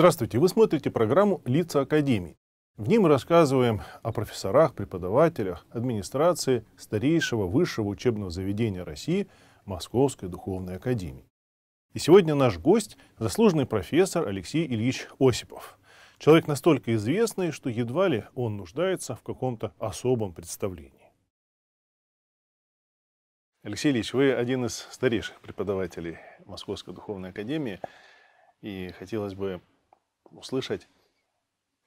Здравствуйте! Вы смотрите программу «Лица Академии». В ней мы рассказываем о профессорах, преподавателях, администрации старейшего высшего учебного заведения России Московской Духовной Академии. И сегодня наш гость – заслуженный профессор Алексей Ильич Осипов. Человек настолько известный, что едва ли он нуждается в каком-то особом представлении. Алексей Ильич, вы один из старейших преподавателей Московской Духовной Академии. И хотелось бы услышать,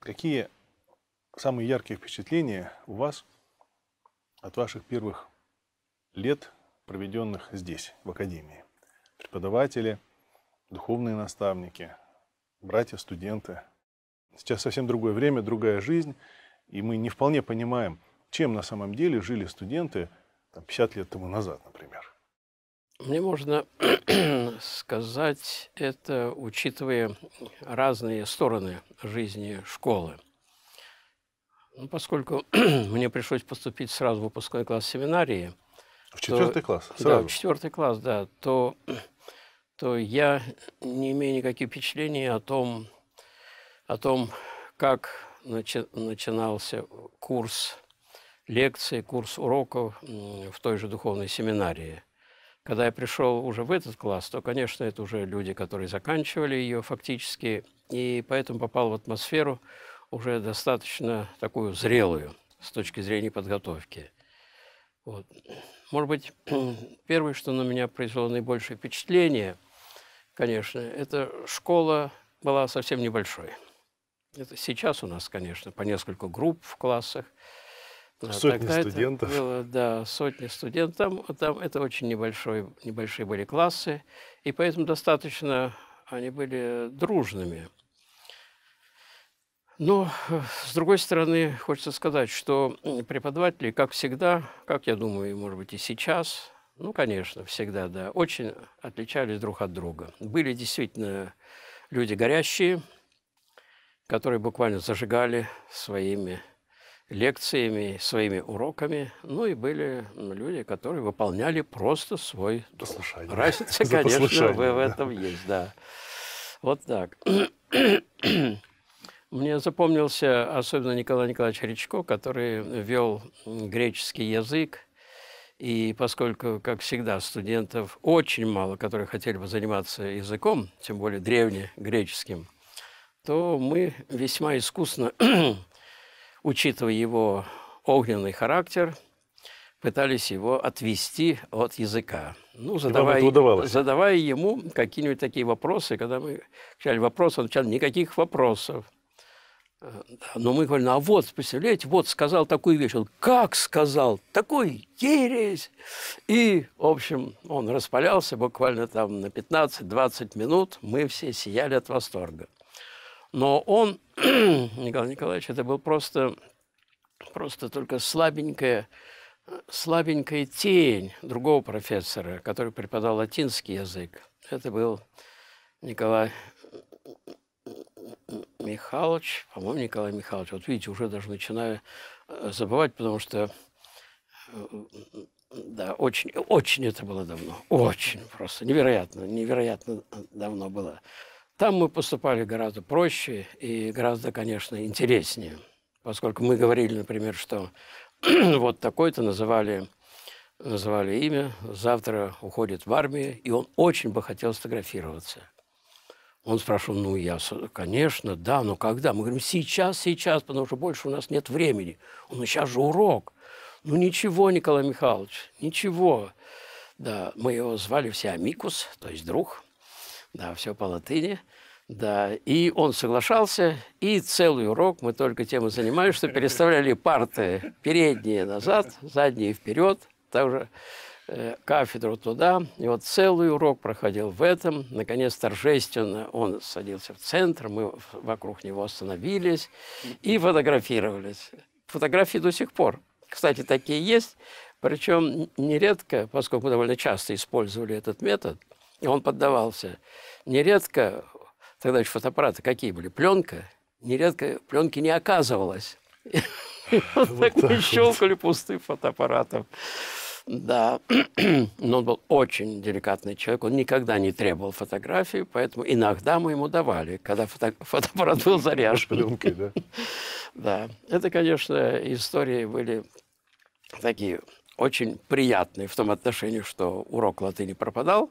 какие самые яркие впечатления у вас от ваших первых лет, проведенных здесь, в Академии. Преподаватели, духовные наставники, братья, студенты. Сейчас совсем другое время, другая жизнь, и мы не вполне понимаем, чем на самом деле жили студенты там, 50 лет тому назад, например. Мне можно сказать это, учитывая разные стороны жизни школы. Ну, поскольку мне пришлось поступить сразу в выпускной класс семинарии. В четвертый то, класс? Сразу? Да, в четвертый класс, да. То, то я не имею никаких впечатлений о том, о том как начи начинался курс лекций, курс уроков в той же духовной семинарии – когда я пришел уже в этот класс, то, конечно, это уже люди, которые заканчивали ее фактически, и поэтому попал в атмосферу уже достаточно такую зрелую с точки зрения подготовки. Вот. Может быть, первое, что на меня произвело наибольшее впечатление, конечно, это школа была совсем небольшой. Это сейчас у нас, конечно, по несколько групп в классах, а сотни Тогда студентов. Это было, да, сотни студентов. Там, там это очень небольшой, небольшие были классы, и поэтому достаточно они были дружными. Но, э, с другой стороны, хочется сказать, что преподаватели, как всегда, как я думаю, может быть, и сейчас, ну, конечно, всегда, да, очень отличались друг от друга. Были действительно люди горящие, которые буквально зажигали своими лекциями, своими уроками. Ну и были люди, которые выполняли просто свой долг. Послушание. Разница, конечно, вы в этом да. есть, да. Вот так. Мне запомнился особенно Николай Николаевич Речко, который вел греческий язык. И поскольку, как всегда, студентов очень мало, которые хотели бы заниматься языком, тем более древнегреческим, то мы весьма искусно учитывая его огненный характер, пытались его отвести от языка. Ну, задавая, задавая ему какие-нибудь такие вопросы, когда мы кричали вопросы, он отвечал, никаких вопросов. Э, но мы говорили, «Ну, а вот, представляете, вот сказал такую вещь. Он, как сказал? Такой ересь! И, в общем, он распалялся буквально там на 15-20 минут. Мы все сияли от восторга. Но он, Николай Николаевич, это был просто, просто только слабенькая, слабенькая тень другого профессора, который преподал латинский язык. Это был Николай Михайлович, по-моему, Николай Михайлович. Вот видите, уже даже начинаю э, забывать, потому что э, да, очень, очень это было давно. Очень просто. Невероятно, невероятно давно было. Там мы поступали гораздо проще и гораздо, конечно, интереснее, поскольку мы говорили, например, что вот такой-то называли, называли имя, завтра уходит в армию, и он очень бы хотел сфотографироваться. Он спрашивал, ну, я, конечно, да, но когда? Мы говорим, сейчас, сейчас, потому что больше у нас нет времени. Он, ну, сейчас же урок. Ну, ничего, Николай Михайлович, ничего. Да, мы его звали все Амикус, то есть друг – да, все по латыни. Да, и он соглашался, и целый урок мы только тем и занимались, что переставляли парты передние назад, задние вперед, также э, кафедру туда. И вот целый урок проходил в этом. Наконец, торжественно он садился в центр, мы вокруг него остановились и фотографировались. Фотографии до сих пор. Кстати, такие есть. Причем нередко, поскольку мы довольно часто использовали этот метод – и он поддавался. Нередко, тогда еще фотоаппараты какие были, пленка, нередко пленки не оказывалось. Вот так мы щелкали пустым фотоаппаратом. Да, но он был очень деликатный человек, он никогда не требовал фотографии, поэтому иногда мы ему давали, когда фото фотоаппарат был заряжен. Пленкой, да? Да, это, конечно, истории были такие очень приятные в том отношении, что урок латыни пропадал,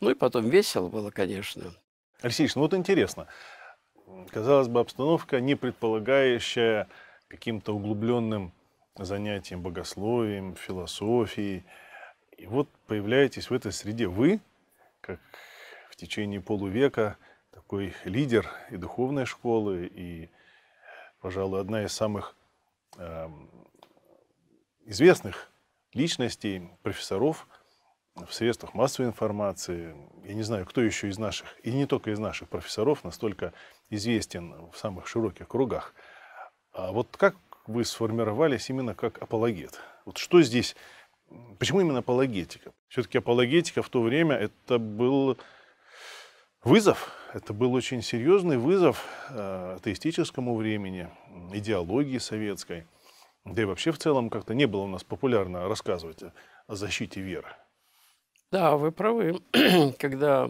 ну и потом весело было, конечно. Алексей ну вот интересно. Казалось бы, обстановка, не предполагающая каким-то углубленным занятием богословием, философией. И вот появляетесь в этой среде вы, как в течение полувека такой лидер и духовной школы, и, пожалуй, одна из самых э, известных личностей, профессоров в средствах массовой информации. Я не знаю, кто еще из наших, и не только из наших профессоров, настолько известен в самых широких кругах. А вот как вы сформировались именно как апологет? Вот что здесь, почему именно апологетика? Все-таки апологетика в то время это был вызов, это был очень серьезный вызов э, атеистическому времени, идеологии советской. Да и вообще в целом как-то не было у нас популярно рассказывать о защите веры. Да, вы правы. Когда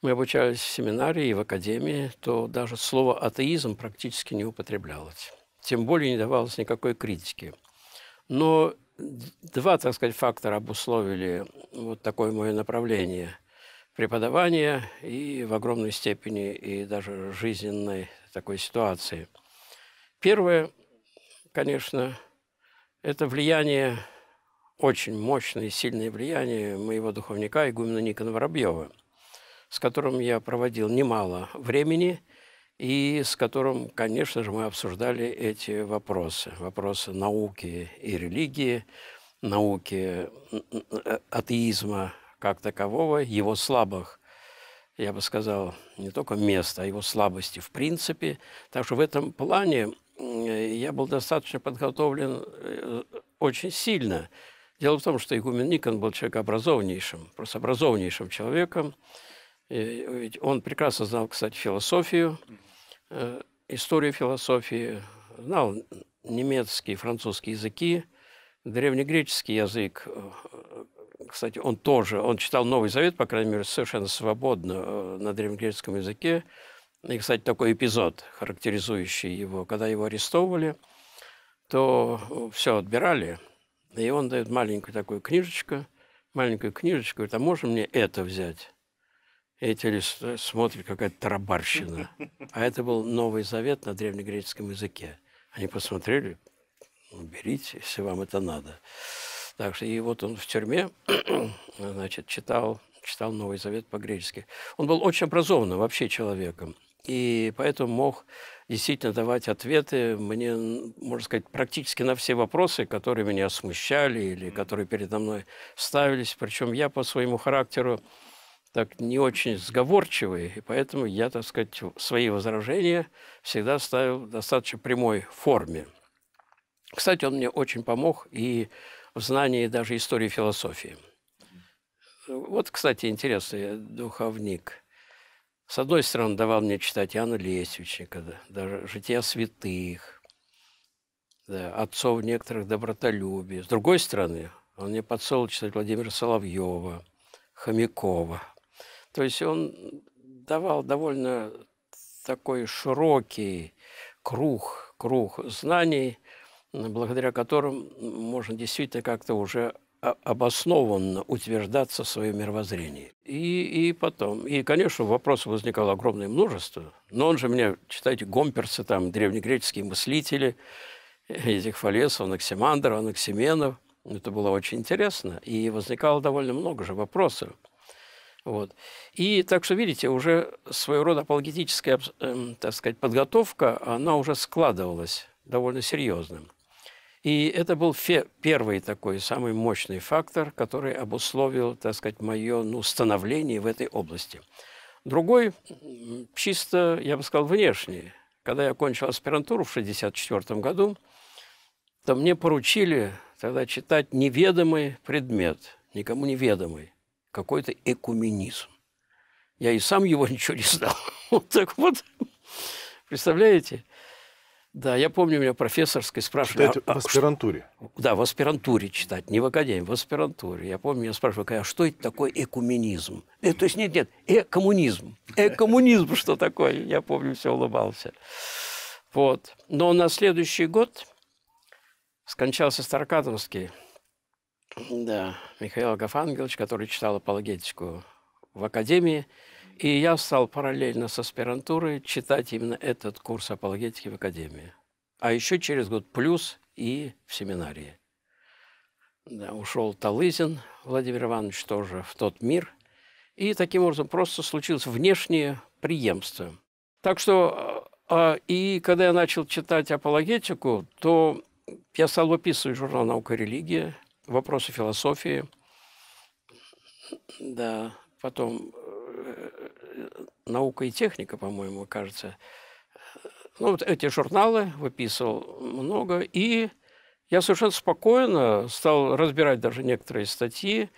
мы обучались в семинарии и в академии, то даже слово «атеизм» практически не употреблялось. Тем более не давалось никакой критики. Но два, так сказать, фактора обусловили вот такое мое направление преподавания и в огромной степени и даже жизненной такой ситуации. Первое, конечно, это влияние очень мощное и сильное влияние моего духовника игумена Никона Воробьева, с которым я проводил немало времени и с которым, конечно же, мы обсуждали эти вопросы. Вопросы науки и религии, науки э, атеизма как такового, его слабых я бы сказал, не только место, а его слабости в принципе. Так что в этом плане э, я был достаточно подготовлен э, очень сильно. Дело в том, что игумен Никон был человек образованнейшим, просто образованнейшим человеком. И он прекрасно знал, кстати, философию, э, историю философии, знал немецкий, французский языки, древнегреческий язык. Э, кстати, он тоже, он читал Новый Завет, по крайней мере, совершенно свободно э, на древнегреческом языке. И, кстати, такой эпизод, характеризующий его, когда его арестовывали, то все отбирали – и он дает маленькую такую книжечку, маленькую книжечку, говорит, а можно мне это взять? Эти листы э, смотрят, какая-то тарабарщина. А это был Новый Завет на древнегреческом языке. Они посмотрели, «Ну, берите, если вам это надо. Так что и вот он в тюрьме, значит, читал, читал Новый Завет по-гречески. Он был очень образованным вообще человеком и поэтому мог действительно давать ответы мне, можно сказать, практически на все вопросы, которые меня смущали или которые передо мной ставились. Причем я по своему характеру так не очень сговорчивый, и поэтому я, так сказать, свои возражения всегда ставил в достаточно прямой форме. Кстати, он мне очень помог и в знании даже истории философии. Вот, кстати, интересный духовник – с одной стороны, давал мне читать Иоанна Лесвичника, даже «Жития святых», да, отцов некоторых добротолюбий. С другой стороны, он мне подсолил читать Владимира Соловьева, Хомякова. То есть он давал довольно такой широкий круг, круг знаний, благодаря которым можно действительно как-то уже обоснованно утверждаться в своем мировоззрении. И, и потом. И, конечно, вопросов возникало огромное множество. Но он же меня, читайте, гомперцы, там, древнегреческие мыслители, э, этих Фалесов, Анаксимандров, Анаксименов. Это было очень интересно. И возникало довольно много же вопросов. Вот. И так что, видите, уже своего рода апологетическая, эм, так сказать, подготовка, она уже складывалась довольно серьезным. И это был первый такой, самый мощный фактор, который обусловил, так сказать, мое ну, становление в этой области. Другой, чисто, я бы сказал, внешний. Когда я окончил аспирантуру в 1964 году, то мне поручили тогда читать неведомый предмет, никому неведомый, какой-то экуменизм. Я и сам его ничего не знал. Вот так вот. Представляете? Да, я помню, у меня профессорской спрашивали... Читать а, а, в аспирантуре? А, да, в аспирантуре читать, не в академии, в аспирантуре. Я помню, я спрашиваю, а что это такое экуменизм? Э, то есть, нет, нет, экоммунизм. Экоммунизм что такое? Я помню, все улыбался. Вот. Но на следующий год скончался Старкатовский, да, Михаил Агафангелович, который читал апологетику в академии. И я стал параллельно с аспирантурой читать именно этот курс апологетики в Академии. А еще через год плюс и в семинарии. Да, ушел Талызин Владимир Иванович тоже в тот мир. И таким образом просто случилось внешнее преемство. Так что а, а, и когда я начал читать апологетику, то я стал выписывать журнал «Наука и религия», «Вопросы философии», да, потом «Наука и техника», по-моему, кажется. Ну, вот эти журналы выписывал много, и я совершенно спокойно стал разбирать даже некоторые статьи,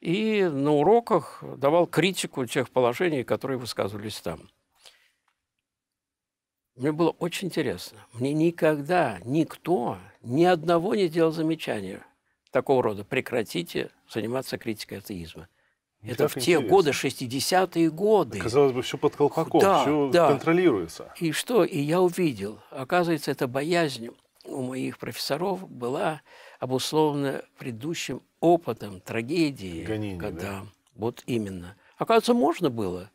и на уроках давал критику тех положений, которые высказывались там. Мне было очень интересно. Мне никогда никто ни одного не делал замечания такого рода. Прекратите заниматься критикой атеизма это в те годы, 60-е годы. Казалось бы, все под колпаком, да, все да. контролируется. И что? И я увидел. Оказывается, эта боязнь у моих профессоров была обусловлена предыдущим опытом трагедии. Гонение, когда, да? Вот именно. Оказывается, можно было.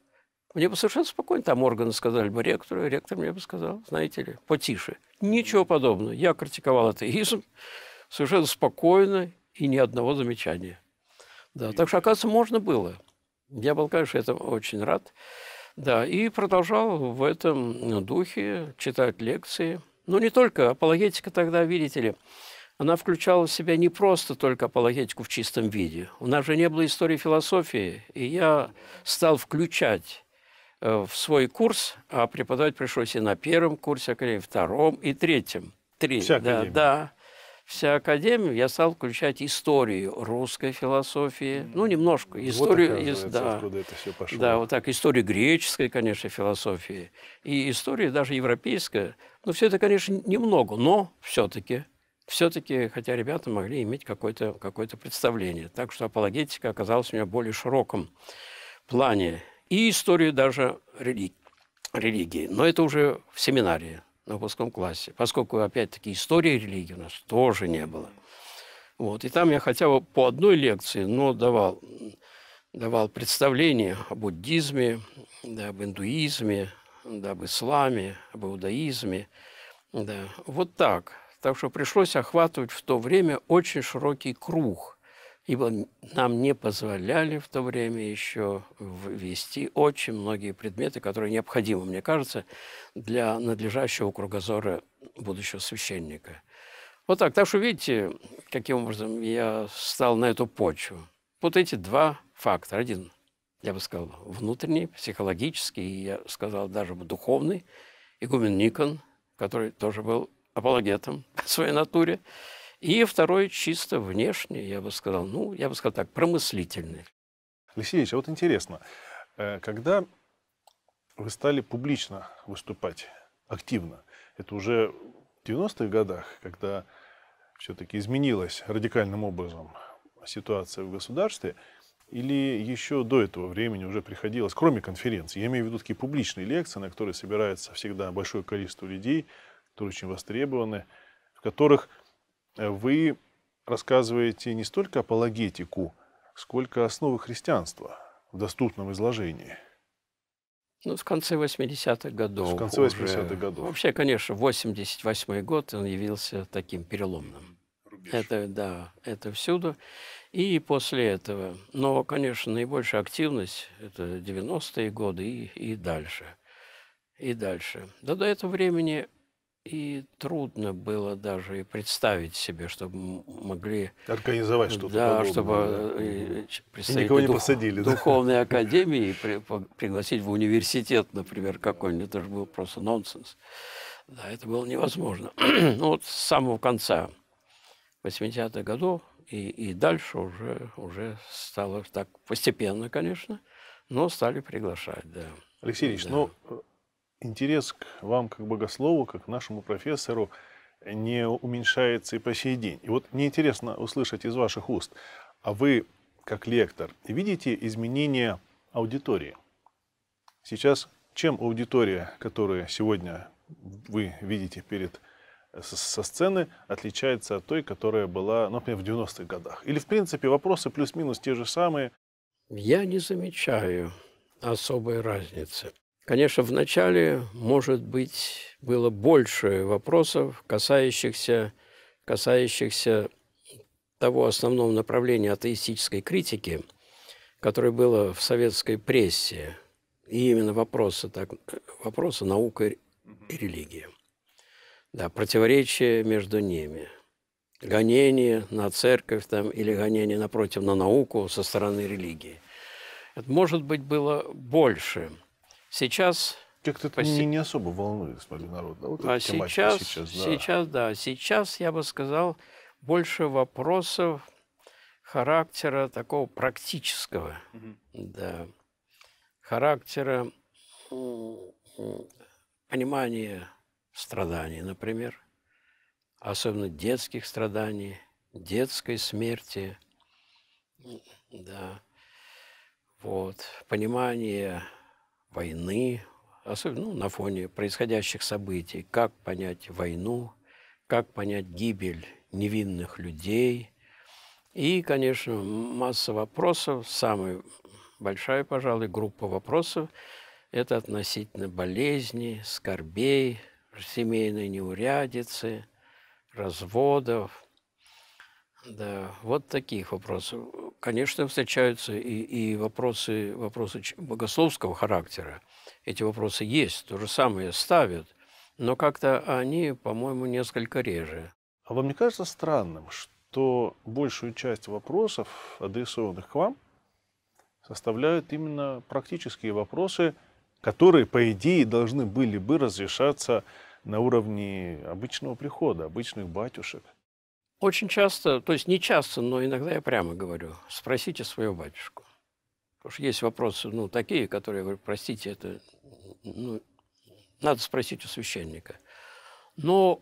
Мне бы совершенно спокойно, там органы сказали бы ректору, ректор мне бы сказал, знаете ли, потише. Ничего подобного. Я критиковал атеизм совершенно спокойно и ни одного замечания. Да, так что, оказывается, можно было. Я был, конечно, этому очень рад. Да, и продолжал в этом духе читать лекции. Ну, не только апологетика тогда, видите ли, она включала в себя не просто только апологетику в чистом виде. У нас же не было истории философии, и я стал включать э, в свой курс, а преподавать пришлось и на первом курсе, а и втором, и третьем. Три, Вся да, да вся академия, я стал включать историю русской философии, ну, немножко. Историю, вот, из, да, откуда это все пошло. Да, вот так, историю греческой, конечно, философии, и историю даже европейская. Ну, все это, конечно, немного, но все-таки все-таки, хотя ребята могли иметь какое-то какое представление. Так что апологетика оказалась у меня в более широком плане. И историю даже религии. религии. Но это уже в семинарии на выпускном классе, поскольку, опять-таки, истории религии у нас тоже не было. Вот. И там я хотя бы по одной лекции, но давал, давал представление о буддизме, да, об индуизме, да, об исламе, об иудаизме. Да. Вот так. Так что пришлось охватывать в то время очень широкий круг – ибо нам не позволяли в то время еще ввести очень многие предметы, которые необходимы, мне кажется, для надлежащего кругозора будущего священника. Вот так. Так что видите, каким образом я стал на эту почву. Вот эти два фактора. Один, я бы сказал, внутренний, психологический, и я сказал даже духовный, игумен Никон, который тоже был апологетом по своей натуре, и второй чисто внешний, я бы сказал, ну, я бы сказал так, промыслительный. Алексеевич, а вот интересно, э, когда вы стали публично выступать активно, это уже в 90-х годах, когда все-таки изменилась радикальным образом ситуация в государстве, или еще до этого времени уже приходилось, кроме конференций, я имею в виду такие публичные лекции, на которые собирается всегда большое количество людей, которые очень востребованы, в которых Э, вы рассказываете не столько апологетику, сколько основы христианства в доступном изложении. Ну, в конце 80-х годов. В конце 80-х годов. Вообще, конечно, 88-й год он явился таким переломным. Рубеж. Это, да, это всюду. И после этого. Но, конечно, наибольшая активность – это 90-е годы и, и дальше. И дальше. Да до этого времени и трудно было даже и представить себе, чтобы могли организовать что-то. Да, подобное. чтобы да. Э, никого не дух, посадили, духовной да? академии при, по, пригласить в университет, например, какой-нибудь, это же был просто нонсенс. Да, это было невозможно. ну, вот с самого конца 80-х годов и, и дальше уже, уже стало так постепенно, конечно, но стали приглашать, да. Алексей Ильич, да. ну, интерес к вам как богослову, как нашему профессору не уменьшается и по сей день. И вот мне интересно услышать из ваших уст, а вы, как лектор, видите изменения аудитории? Сейчас чем аудитория, которую сегодня вы видите перед со сцены отличается от той, которая была, например, в 90-х годах? Или, в принципе, вопросы плюс-минус те же самые? Я не замечаю особой разницы. Конечно, вначале, может быть, было больше вопросов, касающихся, касающихся того основного направления атеистической критики, которое было в советской прессе, и именно вопросы, так, вопросы наука и религия. Да, противоречия между ними. Гонение на церковь там, или гонение напротив на науку со стороны религии. Это, может быть, было больше – Сейчас... Как-то это не, не особо волнует, смотрю, народ. Да? Вот а сейчас, сейчас, да. сейчас, да. Сейчас, я бы сказал, больше вопросов характера такого практического. Угу. Да. Характера понимания страданий, например, особенно детских страданий, детской смерти, да, вот, понимание войны, особенно ну, на фоне происходящих событий, как понять войну, как понять гибель невинных людей. И, конечно, масса вопросов, самая большая, пожалуй, группа вопросов – это относительно болезней, скорбей, семейной неурядицы, разводов. Да, вот таких вопросов конечно, встречаются и, и вопросы, вопросы богословского характера. Эти вопросы есть, то же самое ставят, но как-то они, по-моему, несколько реже. А вам не кажется странным, что большую часть вопросов, адресованных к вам, составляют именно практические вопросы, которые, по идее, должны были бы разрешаться на уровне обычного прихода, обычных батюшек? Очень часто, то есть не часто, но иногда я прямо говорю, спросите свою батюшку. Потому что есть вопросы, ну, такие, которые, я говорю, простите, это, ну, надо спросить у священника. Но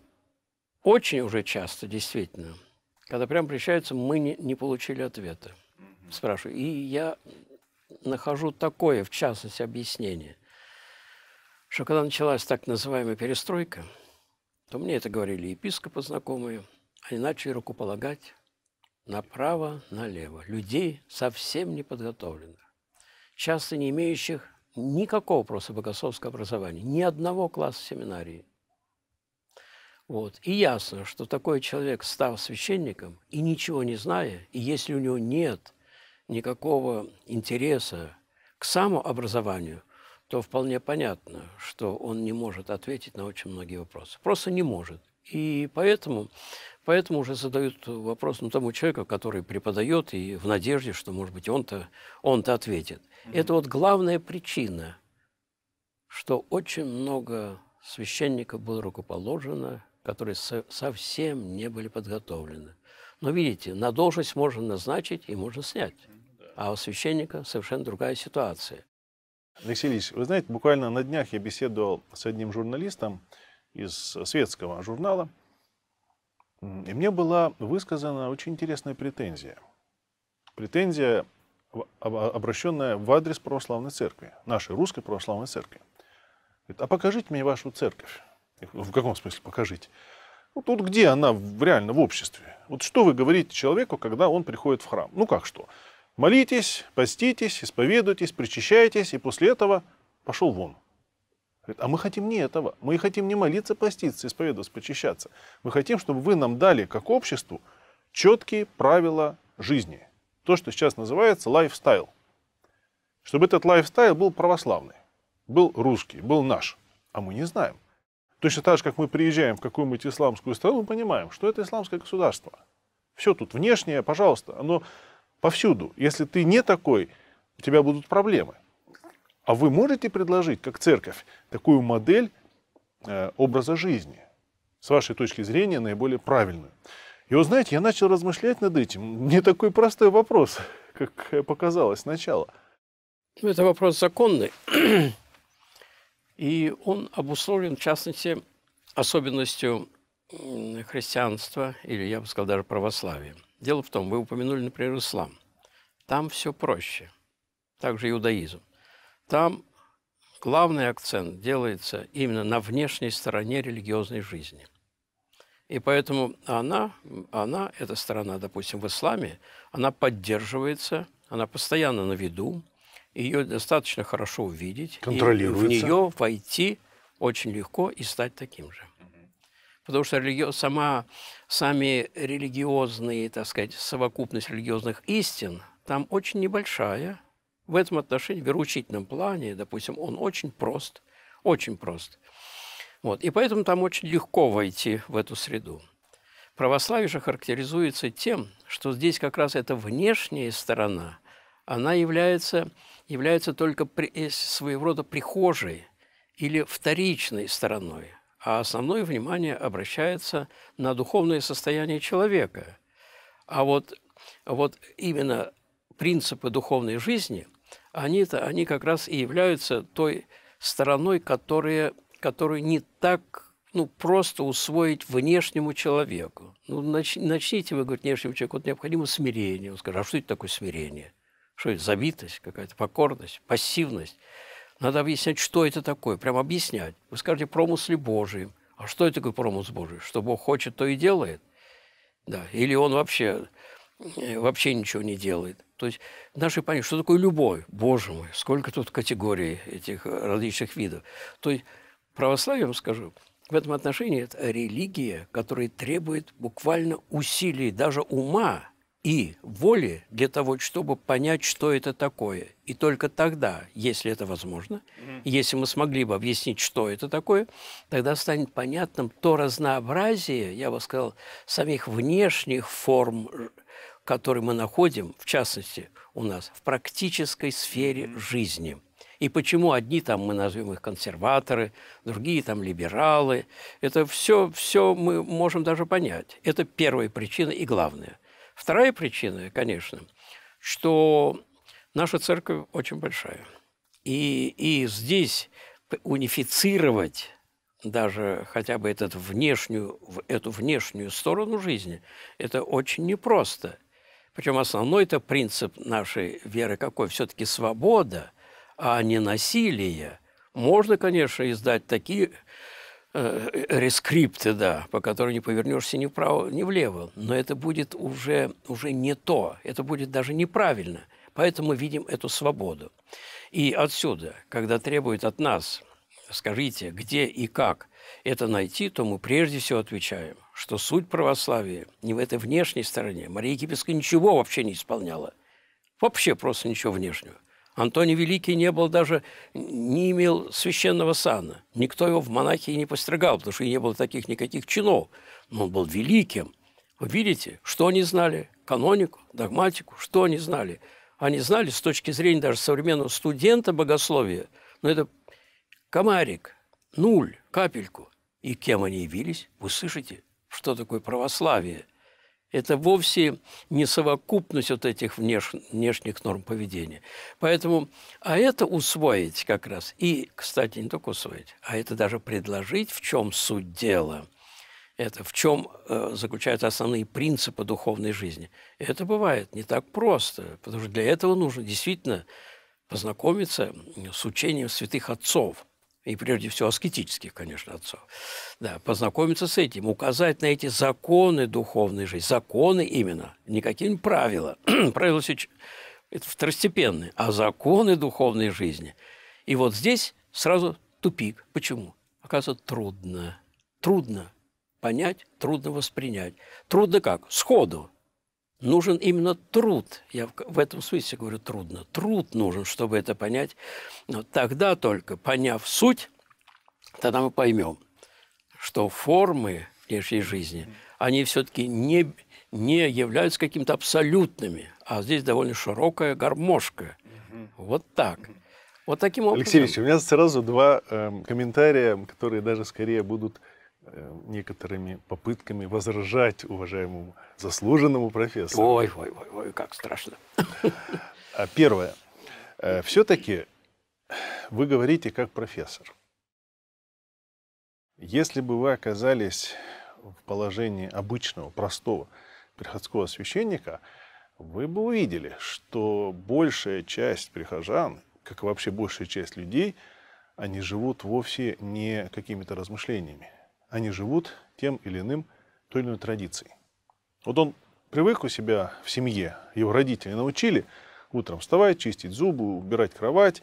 очень уже часто, действительно, когда прям причаются, мы не, не получили ответа. Спрашиваю. И я нахожу такое, в частности, объяснение, что когда началась так называемая перестройка, то мне это говорили епископы знакомые – они а начали рукополагать направо-налево. Людей совсем не подготовленных, часто не имеющих никакого просто богословского образования, ни одного класса семинарии. Вот. И ясно, что такой человек, став священником и ничего не зная, и если у него нет никакого интереса к самообразованию, то вполне понятно, что он не может ответить на очень многие вопросы. Просто не может. И поэтому, поэтому уже задают вопрос ну, тому человеку, который преподает, и в надежде, что, может быть, он-то он -то ответит. Mm-hmm. Это вот главная причина, что очень много священников было рукоположено, которые со совсем не были подготовлены. Но видите, на должность можно назначить и можно снять. А у священника совершенно другая ситуация. Алексей Ильич, вы знаете, буквально на днях я беседовал с одним журналистом, из светского журнала, и мне была высказана очень интересная претензия. Претензия, обращенная в адрес православной церкви, нашей русской православной церкви. Говорит, а покажите мне вашу церковь. В каком смысле покажите? Вот, «Ну, вот где она в, реально в обществе? Вот что вы говорите человеку, когда он приходит в храм? Ну как что? Молитесь, поститесь, исповедуйтесь, причащайтесь, и после этого пошел вон. Говорит, а мы хотим не этого. Мы хотим не молиться, поститься, исповедоваться, почищаться. Мы хотим, чтобы вы нам дали, как обществу, четкие правила жизни. То, что сейчас называется лайфстайл. Чтобы этот лайфстайл был православный, был русский, был наш. А мы не знаем. Точно так же, как мы приезжаем в какую-нибудь исламскую страну, мы понимаем, что это исламское государство. Все тут внешнее, пожалуйста, оно повсюду. Если ты не такой, у тебя будут проблемы. А вы можете предложить, как церковь, такую модель э, образа жизни, с вашей точки зрения, наиболее правильную? И вот знаете, я начал размышлять над этим. Не такой простой вопрос, как показалось сначала. Ну, это вопрос законный. И он обусловлен, в частности, особенностью христианства, или, я бы сказал, даже православия. Дело в том, вы упомянули, например, ислам. Там все проще. Также иудаизм. Там главный акцент делается именно на внешней стороне религиозной жизни. И поэтому она, она, эта сторона, допустим, в исламе, она поддерживается, она постоянно на виду, ее достаточно хорошо увидеть, контролируется. И в нее войти очень легко и стать таким же. Потому что религи... сама, сами религиозные, так сказать, совокупность религиозных истин там очень небольшая, в этом отношении, в вероучительном плане, допустим, он очень прост, очень прост. Вот. И поэтому там очень легко войти в эту среду. Православие же характеризуется тем, что здесь как раз эта внешняя сторона, она является, является только при, э, своего рода прихожей или вторичной стороной, а основное внимание обращается на духовное состояние человека. А вот, вот именно принципы духовной жизни они-то, они как раз и являются той стороной, которая, которую не так ну, просто усвоить внешнему человеку. Ну, нач, начните вы говорить внешнему человеку, вот необходимо смирение. Он скажет, а что это такое смирение? Что это, забитость какая-то, покорность, пассивность? Надо объяснять, что это такое, прям объяснять. Вы скажете, промысле Божиим. А что это такое промысл Божий? Что Бог хочет, то и делает? Да. Или он вообще вообще ничего не делает. То есть наши понимают, что такое любовь. Боже мой, сколько тут категорий этих э, различных видов. То есть православие, вам скажу, в этом отношении это религия, которая требует буквально усилий даже ума и воли для того, чтобы понять, что это такое. И только тогда, если это возможно, mm-hmm. если мы смогли бы объяснить, что это такое, тогда станет понятным то разнообразие, я бы сказал, самих внешних форм э, который мы находим, в частности, у нас в практической сфере жизни. И почему одни там мы назовем их консерваторы, другие там либералы. Это все, все мы можем даже понять. Это первая причина и главная. Вторая причина, конечно, что наша церковь очень большая. И, и здесь унифицировать даже хотя бы этот внешнюю, эту внешнюю сторону жизни, это очень непросто – причем основной это принцип нашей веры какой? Все-таки свобода, а не насилие. Можно, конечно, издать такие э, рескрипты, да, по которым не повернешься ни вправо, ни влево, но это будет уже, уже не то, это будет даже неправильно. Поэтому мы видим эту свободу. И отсюда, когда требуют от нас, скажите, где и как это найти, то мы прежде всего отвечаем, что суть православия не в этой внешней стороне. Мария Египетская ничего вообще не исполняла. Вообще просто ничего внешнего. Антоний Великий не был даже, не имел священного сана. Никто его в монахии не постригал, потому что и не было таких никаких чинов. Но он был великим. Вы видите, что они знали? Канонику, догматику, что они знали? Они знали с точки зрения даже современного студента богословия, но это комарик, нуль, капельку. И кем они явились, вы слышите? что такое православие. Это вовсе не совокупность вот этих внеш... внешних норм поведения. Поэтому, а это усвоить как раз, и, кстати, не только усвоить, а это даже предложить, в чем суть дела, это в чем э, заключаются основные принципы духовной жизни. Это бывает не так просто, потому что для этого нужно действительно познакомиться с учением святых отцов – и прежде всего аскетических, конечно, отцов, да, познакомиться с этим, указать на эти законы духовной жизни, законы именно, не какие правила. правила сейчас это второстепенные, а законы духовной жизни. И вот здесь сразу тупик. Почему? Оказывается, трудно. Трудно понять, трудно воспринять. Трудно как? Сходу нужен именно труд. Я в этом смысле говорю трудно. Труд нужен, чтобы это понять. Но тогда только, поняв суть, тогда мы поймем, что формы нашей жизни, они все-таки не, не являются какими-то абсолютными, а здесь довольно широкая гармошка. Вот так. Вот таким образом. Алексей Ильич, у меня сразу два э, комментария, которые даже скорее будут Э, некоторыми попытками возражать уважаемому заслуженному профессору. Ой, ой, ой, ой, как страшно. А первое. Э, Все-таки вы говорите как профессор. Если бы вы оказались в положении обычного, простого приходского священника, вы бы увидели, что большая часть прихожан, как и вообще большая часть людей, они живут вовсе не какими-то размышлениями, они живут тем или иным, той или иной традицией. Вот он привык у себя в семье, его родители научили утром вставать, чистить зубы, убирать кровать,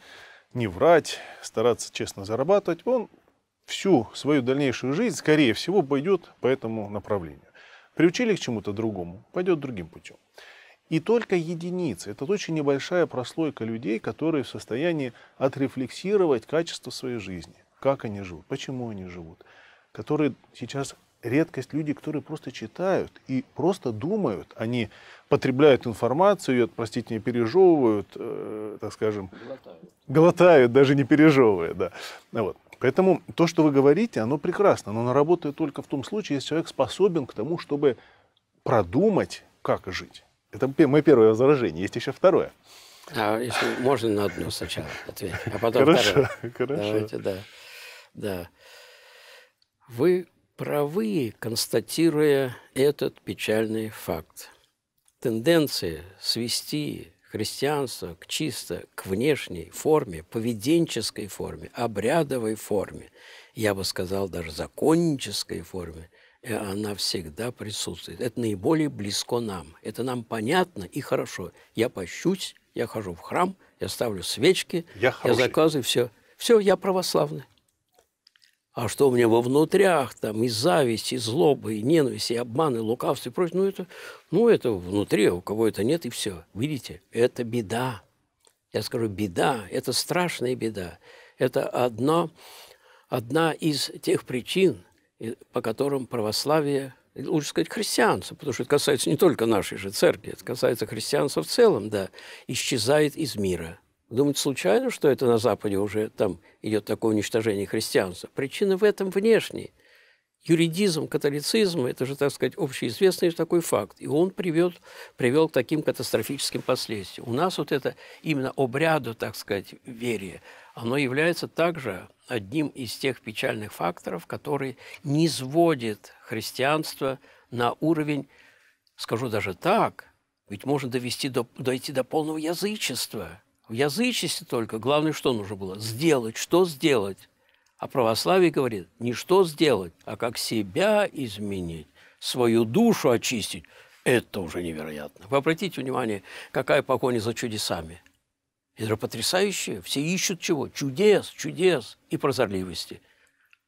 не врать, стараться честно зарабатывать, он всю свою дальнейшую жизнь, скорее всего, пойдет по этому направлению. Приучили к чему-то другому, пойдет другим путем. И только единицы, это очень небольшая прослойка людей, которые в состоянии отрефлексировать качество своей жизни, как они живут, почему они живут, которые сейчас редкость люди, которые просто читают и просто думают. Они потребляют информацию, ее, простите, не пережевывают, э, так скажем, глотают. глотают, даже не пережевывая, да. Вот. Поэтому то, что вы говорите, оно прекрасно, но оно работает только в том случае, если человек способен к тому, чтобы продумать, как жить. Это мое первое возражение. Есть еще второе. А если можно на одно сначала ответить, а потом хорошо, второе. Хорошо. Давайте, да. Да. Вы правы, констатируя этот печальный факт. Тенденция свести христианство к чисто к внешней форме, поведенческой форме, обрядовой форме, я бы сказал, даже законнической форме, э, она всегда присутствует. Это наиболее близко нам. Это нам понятно и хорошо. Я пощусь, я хожу в храм, я ставлю свечки, я, я заказываю все. Все, я православный а что у меня во внутрях, там, и зависть, и злоба, и ненависть, и обман, и лукавство, и прочее, ну это, ну, это внутри, у кого это нет, и все. Видите, это беда. Я скажу, беда, это страшная беда. Это одно, одна из тех причин, по которым православие, лучше сказать, христианство, потому что это касается не только нашей же церкви, это касается христианства в целом, да, исчезает из мира – Думать случайно, что это на Западе уже там идет такое уничтожение христианства? Причина в этом внешней. Юридизм католицизма – это же, так сказать, общеизвестный такой факт. И он привел, привел к таким катастрофическим последствиям. У нас вот это именно обряду, так сказать, вере, оно является также одним из тех печальных факторов, который не сводит христианство на уровень, скажу даже так, ведь можно довести до, дойти до полного язычества – в язычестве только главное, что нужно было? Сделать. Что сделать? А православие говорит, не что сделать, а как себя изменить, свою душу очистить. Это уже невероятно. Вы обратите внимание, какая погоня за чудесами. Это потрясающе. Все ищут чего? Чудес, чудес и прозорливости.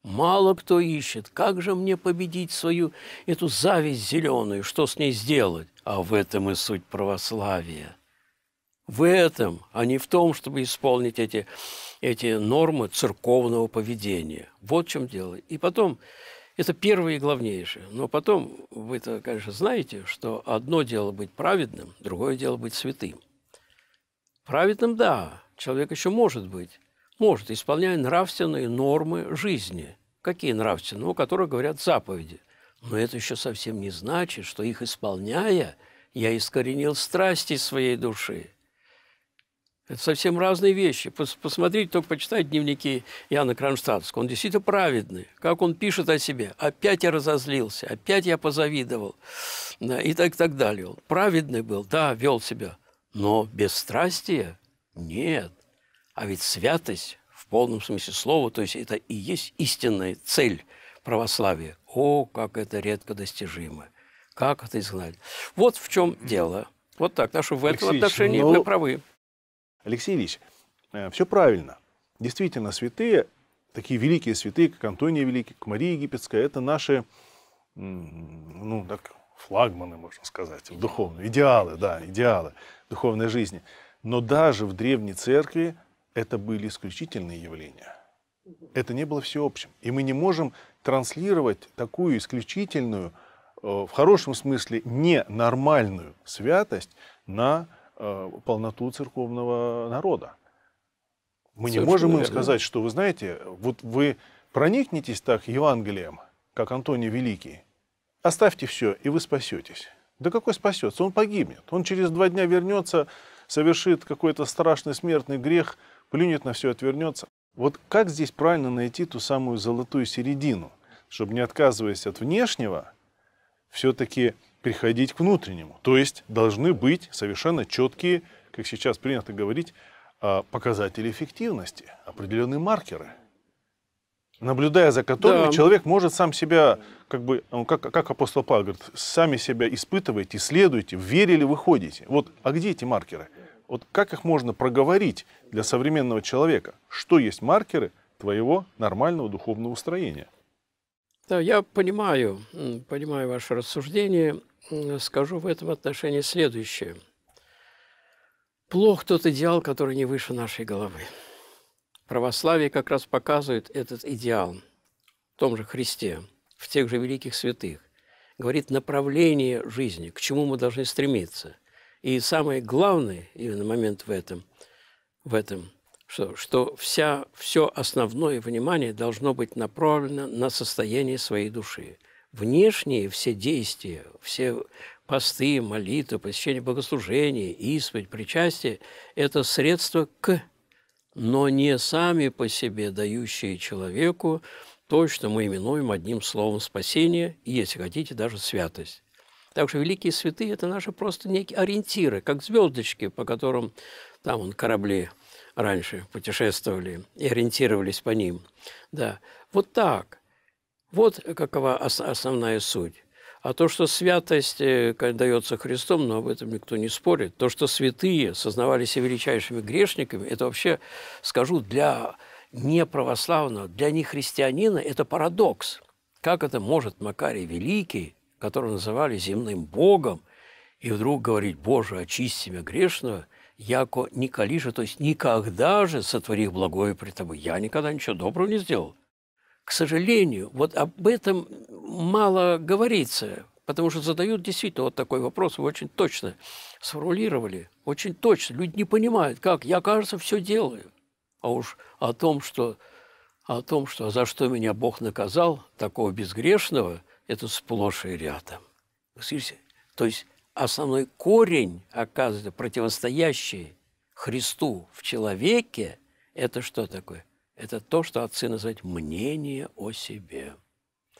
Мало кто ищет. Как же мне победить свою эту зависть зеленую? Что с ней сделать? А в этом и суть православия – в этом, а не в том, чтобы исполнить эти, эти нормы церковного поведения. Вот в чем дело. И потом, это первое и главнейшее. Но потом, вы это, конечно, знаете, что одно дело быть праведным, другое дело быть святым. Праведным – да, человек еще может быть. Может, исполняя нравственные нормы жизни. Какие нравственные? Ну, о которых говорят заповеди. Но это еще совсем не значит, что их исполняя, я искоренил страсти своей души. Это совсем разные вещи. Посмотрите, только почитайте дневники Яна Кронштадтского. Он действительно праведный. Как он пишет о себе. Опять я разозлился, опять я позавидовал. И так, так далее. Он праведный был, да, вел себя. Но бесстрастие? Нет. А ведь святость в полном смысле слова, то есть это и есть истинная цель православия. О, как это редко достижимо. Как это изгнать? Вот в чем дело. Вот так. Так что в этом Алексеевич, отношении ну, вы правы. Алексей Ильич, э, все правильно. Действительно, святые, такие великие святые, как Антония Великий, как Мария Египетская, это наши, ну, так, флагманы, можно сказать, духовные идеалы, да, идеалы духовной жизни. Но даже в Древней Церкви это были исключительные явления. Это не было всеобщим. И мы не можем транслировать такую исключительную, э, в хорошем смысле, ненормальную святость на Э, полноту церковного народа. Мы не можем им сказать, что вы знаете, вот вы проникнетесь так Евангелием, как Антоний Великий, оставьте все, и вы спасетесь. Да какой спасется? Он погибнет. Он через два дня вернется, совершит какой-то страшный смертный грех, плюнет на все, отвернется. Вот как здесь правильно найти ту самую золотую середину, чтобы не отказываясь от внешнего, все-таки приходить к внутреннему. То есть должны быть совершенно четкие, как сейчас принято говорить, а, показатели эффективности, определенные маркеры, наблюдая за которыми да. человек может сам себя, как бы, ну, как, как апостол Павел говорит, сами себя испытывайте, исследуйте, в вере ли вы ходите. Вот, а где эти маркеры? Вот как их можно проговорить для современного человека? Что есть маркеры твоего нормального духовного устроения? Да, я понимаю, понимаю ваше рассуждение. Скажу в этом отношении следующее. Плох тот идеал, который не выше нашей головы. Православие как раз показывает этот идеал в том же Христе, в тех же великих святых. Говорит направление жизни, к чему мы должны стремиться. И самое главное именно момент в этом, в этом – что, что вся, все основное внимание должно быть направлено на состояние своей души. Внешние все действия, все посты, молитвы, посещение богослужения, исповедь, причастие – это средство к, но не сами по себе дающие человеку то, что мы именуем одним словом спасение, и, если хотите, даже святость. Так что великие святые – это наши просто некие ориентиры, как звездочки, по которым там он корабли раньше путешествовали и ориентировались по ним. Да. Вот так. Вот какова основная суть. А то, что святость э, дается Христом, но об этом никто не спорит. То, что святые сознавались величайшими грешниками, это вообще, скажу, для неправославного, для нехристианина это парадокс. Как это может Макарий Великий, которого называли земным богом, и вдруг говорить, «Боже, очисти меня грешного», яко николи же, то есть никогда же сотворих благое при тобой. Я никогда ничего доброго не сделал. К сожалению, вот об этом мало говорится, потому что задают действительно вот такой вопрос, вы очень точно сформулировали, очень точно. Люди не понимают, как я, кажется, все делаю. А уж о том, что, о том, что за что меня Бог наказал, такого безгрешного, это сплошь и рядом. То есть основной корень, оказывается, противостоящий Христу в человеке, это что такое? Это то, что отцы называют мнение о себе.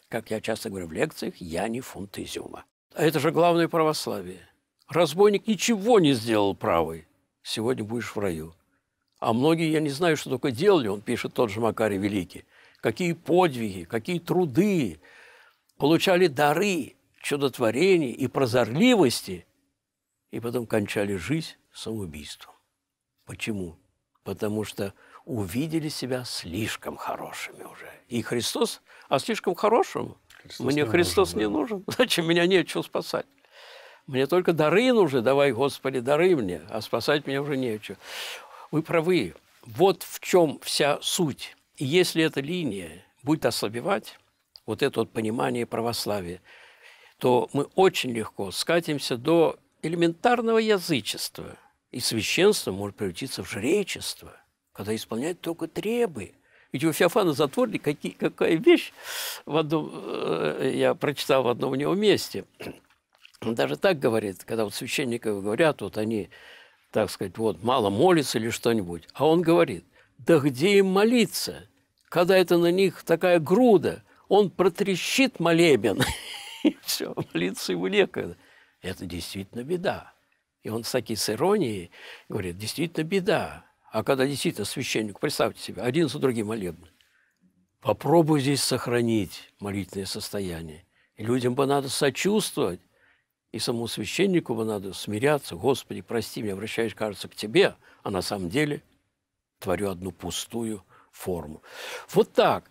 Как я часто говорю в лекциях, я не фунт изюма. А это же главное православие. Разбойник ничего не сделал правый. Сегодня будешь в раю. А многие, я не знаю, что только делали, он пишет тот же Макарий Великий. Какие подвиги, какие труды, получали дары, чудотворений и прозорливости, и потом кончали жизнь самоубийством. Почему? Потому что увидели себя слишком хорошими уже. И Христос, а слишком хорошим? Христос Мне не Христос нужен, не да. нужен. Зачем меня нечего спасать? Мне только дары нужны, давай, Господи, дары мне, а спасать мне уже нечего. Вы правы, вот в чем вся суть. И если эта линия будет ослабевать, вот это вот понимание православия – то мы очень легко скатимся до элементарного язычества, и священство может превратиться в жречество, когда исполняют только требы. Ведь у Феофана Затворник какая вещь, в одном, э, я прочитал в одном у него месте, он даже так говорит, когда вот священники говорят, вот они, так сказать, вот мало молятся или что-нибудь, а он говорит, да где им молиться, когда это на них такая груда, он протрещит молебен, И все, молиться ему некогда. Это действительно беда. И он с такой с иронией говорит, действительно беда. А когда действительно священник, представьте себе, один за другим молебны. Попробуй здесь сохранить молитвенное состояние. И людям бы надо сочувствовать, и самому священнику бы надо смиряться. Господи, прости меня, обращаюсь, кажется, к тебе, а на самом деле творю одну пустую форму. Вот так.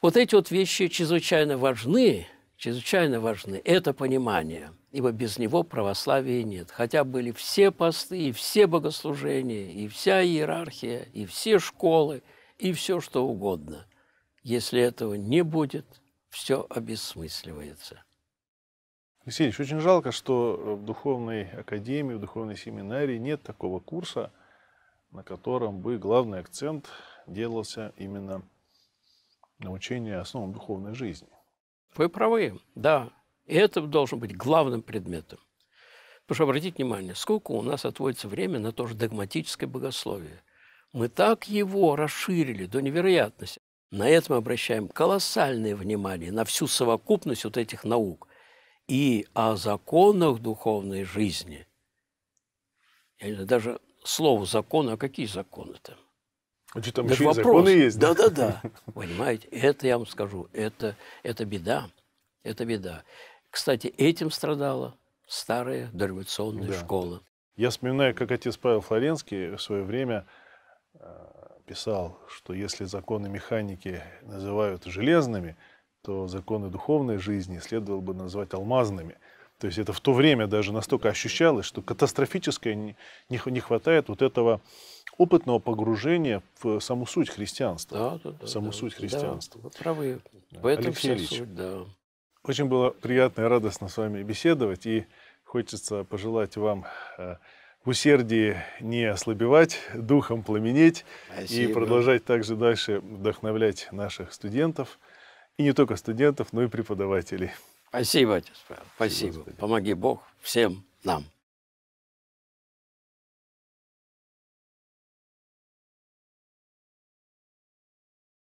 Вот эти вот вещи чрезвычайно важны, чрезвычайно важны. Это понимание, ибо без него православия нет. Хотя были все посты, и все богослужения, и вся иерархия, и все школы, и все что угодно. Если этого не будет, все обесмысливается. Алексей очень жалко, что в духовной академии, в духовной семинарии нет такого курса, на котором бы главный акцент делался именно на учение основам духовной жизни. Вы правы, да. И это должен быть главным предметом. Потому что, обратите внимание, сколько у нас отводится время на то же догматическое богословие. Мы так его расширили до невероятности. На это мы обращаем колоссальное внимание на всю совокупность вот этих наук. И о законах духовной жизни. Я не знаю, даже слово «закон», а какие законы там? Значит, там еще вопрос. законы есть. Да-да-да. Понимаете, это я вам скажу, это, это беда. Это беда. Кстати, этим страдала старая дореволюционная да. школа. Я вспоминаю, как отец Павел Флоренский в свое время э, писал, что если законы механики называют железными, то законы духовной жизни следовало бы назвать алмазными. То есть это в то время даже настолько ощущалось, что катастрофическое не, не, не хватает вот этого опытного погружения в э, саму суть христианства. Да, да, да. Саму да, суть христианства. Да, вы правы. В этом Алексей вся Ильич, суть, да. Очень было приятно и радостно с вами беседовать. И хочется пожелать вам э, в усердии не ослабевать, духом пламенеть Спасибо. и продолжать также дальше вдохновлять наших студентов. И не только студентов, но и преподавателей. Спасибо, отец Спасибо. Спасибо. Помоги Бог всем нам.